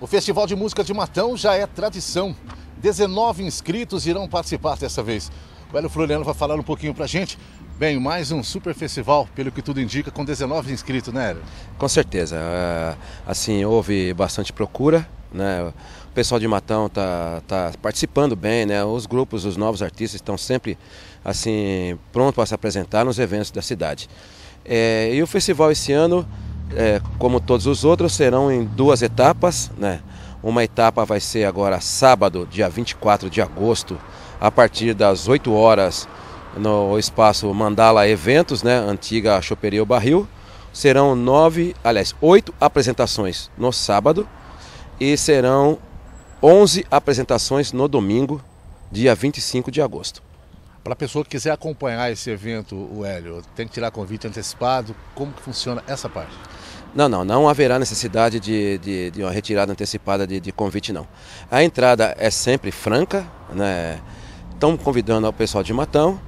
O Festival de Música de Matão já é tradição. 19 inscritos irão participar dessa vez. O Hélio Floriano vai falar um pouquinho pra gente. Bem, mais um super festival, pelo que tudo indica, com 19 inscritos, né, Hélio? Com certeza. Ah, assim, houve bastante procura, né? O pessoal de Matão tá, tá participando bem, né? Os grupos, os novos artistas estão sempre, assim, prontos para se apresentar nos eventos da cidade. É, e o festival esse ano é, como todos os outros, serão em duas etapas. Né? Uma etapa vai ser agora sábado, dia 24 de agosto, a partir das 8 horas, no espaço Mandala Eventos, né? antiga Choperia Barril. Serão nove, aliás, oito apresentações no sábado e serão onze apresentações no domingo, dia 25 de agosto. Para a pessoa que quiser acompanhar esse evento, o Hélio, tem que tirar convite antecipado. Como que funciona essa parte? Não, não, não haverá necessidade de, de, de uma retirada antecipada de, de, convite, não. A entrada é sempre franca, né? Estamos convidando o pessoal de Matão,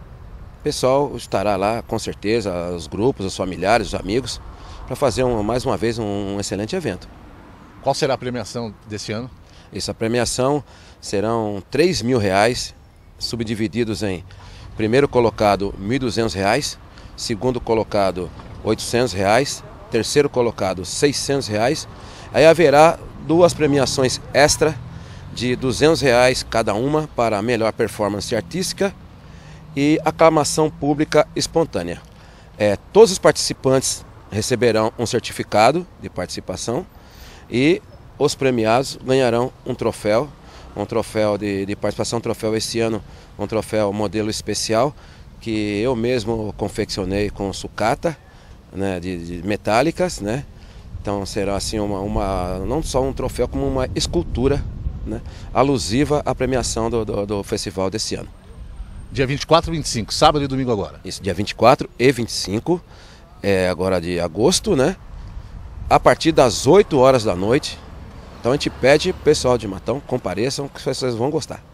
o pessoal estará lá com certeza, os grupos, os familiares, os amigos, para fazer um, mais uma vez um excelente evento. Qual será a premiação desse ano? Essa premiação serão 3 mil reais, subdivididos em primeiro colocado R$ 1.200, segundo colocado R$ 800, terceiro colocado 600 reais. Aí haverá duas premiações extra de 200 reais cada uma para a melhor performance artística e aclamação pública espontânea. É, todos os participantes receberão um certificado de participação e os premiados ganharão um troféu, um troféu de, de participação, um troféu esse ano, um troféu modelo especial que eu mesmo confeccionei com sucata né, de, de metálicas, né? Então será assim uma, uma, não só um troféu, como uma escultura né, alusiva à premiação do, do, do festival desse ano. Dia 24 e 25, sábado e domingo agora. Isso, dia 24 e 25, é, agora de agosto, né? A partir das 8 horas da noite. Então a gente pede, pessoal de Matão, compareçam, que as pessoas vão gostar.